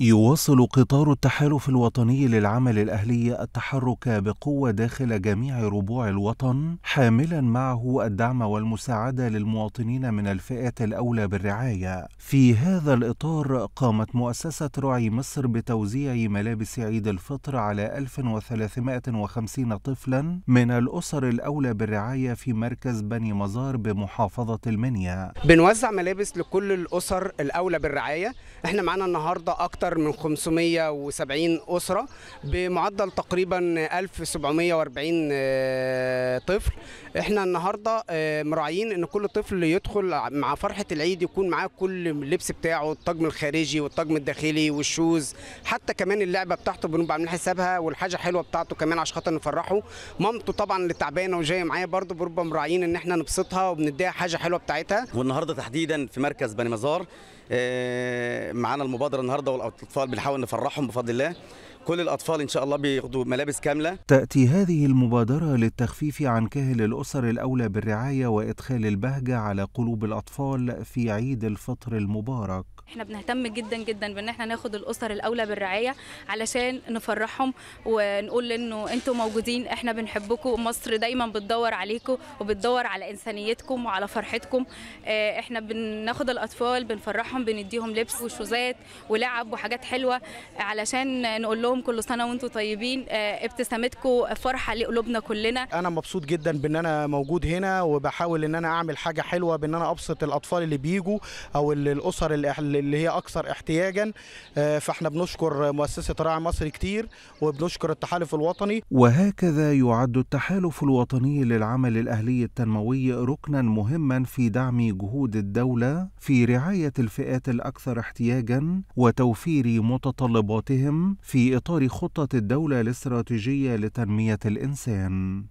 يواصل قطار التحالف الوطني للعمل الأهلي التحرك بقوة داخل جميع ربوع الوطن حاملا معه الدعم والمساعدة للمواطنين من الفئات الأولى بالرعاية في هذا الإطار قامت مؤسسة رعي مصر بتوزيع ملابس عيد الفطر على 1350 طفلا من الأسر الأولى بالرعاية في مركز بني مزار بمحافظة المنيا بنوزع ملابس لكل الأسر الأولى بالرعاية احنا معانا النهاردة أكتر أكثر من 570 أسرة بمعدل تقريبا 1740 آه، طفل احنا النهارده آه، مراعيين ان كل طفل يدخل مع فرحه العيد يكون معاه كل اللبس بتاعه الطقم الخارجي والطقم الداخلي والشوز حتى كمان اللعبه بتاعته بنبقى عاملين حسابها والحاجه الحلوه بتاعته كمان عشان خاطر نفرحه مامته طبعا اللي تعبانه وجايه معايا برده بنبقى مراعيين ان احنا نبسطها وبنديها حاجه حلوه بتاعتها والنهارده تحديدا في مركز بني مزار آه، معانا المبادره النهارده الاطفال بنحاول نفرحهم بفضل الله كل الأطفال إن شاء الله بياخدوا ملابس كاملة تأتي هذه المبادرة للتخفيف عن كاهل الأسر الأولى بالرعاية وإدخال البهجة على قلوب الأطفال في عيد الفطر المبارك احنا بنهتم جدا جدا بان احنا ناخد الاسر الاولى بالرعايه علشان نفرحهم ونقول انه انتوا موجودين احنا بنحبكم مصر دايما بتدور عليكم وبتدور على انسانيتكم وعلى فرحتكم آه، احنا بناخد الاطفال بنفرحهم بنديهم لبس وشوزات ولعب وحاجات حلوه علشان نقول لهم لكم كل سنه وانتم طيبين آه، ابتسامتكم فرحه لقلوبنا كلنا انا مبسوط جدا بان انا موجود هنا وبحاول ان انا اعمل حاجه حلوه بان انا ابسط الاطفال اللي بيجوا او الاسر اللي هي اكثر احتياجا آه، فاحنا بنشكر مؤسسه راعي مصر كتير وبنشكر التحالف الوطني وهكذا يعد التحالف الوطني للعمل الاهلي التنموي ركنا مهما في دعم جهود الدوله في رعايه الفئات الاكثر احتياجا وتوفير متطلباتهم في إطار خطة الدولة الاستراتيجية لتنمية الإنسان